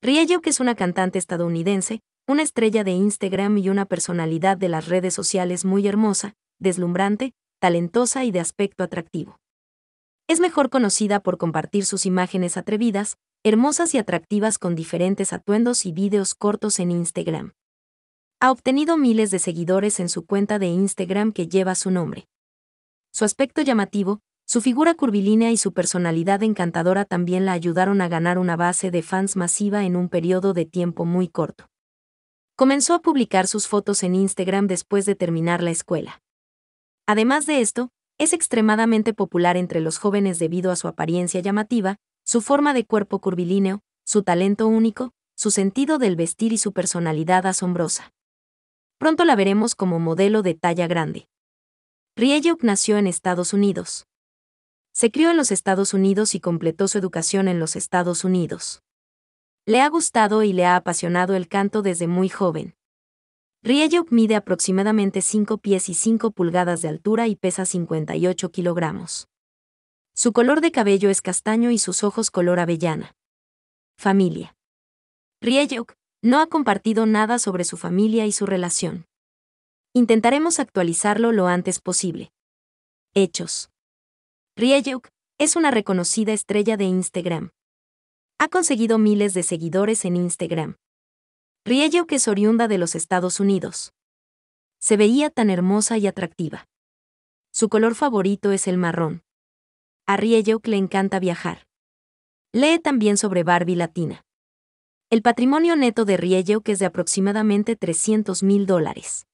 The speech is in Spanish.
Ria que es una cantante estadounidense, una estrella de Instagram y una personalidad de las redes sociales muy hermosa, deslumbrante, talentosa y de aspecto atractivo. Es mejor conocida por compartir sus imágenes atrevidas, hermosas y atractivas con diferentes atuendos y vídeos cortos en Instagram. Ha obtenido miles de seguidores en su cuenta de Instagram que lleva su nombre. Su aspecto llamativo, su figura curvilínea y su personalidad encantadora también la ayudaron a ganar una base de fans masiva en un periodo de tiempo muy corto. Comenzó a publicar sus fotos en Instagram después de terminar la escuela. Además de esto, es extremadamente popular entre los jóvenes debido a su apariencia llamativa, su forma de cuerpo curvilíneo, su talento único, su sentido del vestir y su personalidad asombrosa. Pronto la veremos como modelo de talla grande. nació en Estados Unidos. Se crió en los Estados Unidos y completó su educación en los Estados Unidos. Le ha gustado y le ha apasionado el canto desde muy joven. Rieyuk mide aproximadamente 5 pies y 5 pulgadas de altura y pesa 58 kilogramos. Su color de cabello es castaño y sus ojos color avellana. Familia. Rieyuk no ha compartido nada sobre su familia y su relación. Intentaremos actualizarlo lo antes posible. Hechos. Rieyeuk es una reconocida estrella de Instagram. Ha conseguido miles de seguidores en Instagram. Rieyeuk es oriunda de los Estados Unidos. Se veía tan hermosa y atractiva. Su color favorito es el marrón. A Rieyeuk le encanta viajar. Lee también sobre Barbie Latina. El patrimonio neto de Rieyeuk es de aproximadamente 300 mil dólares.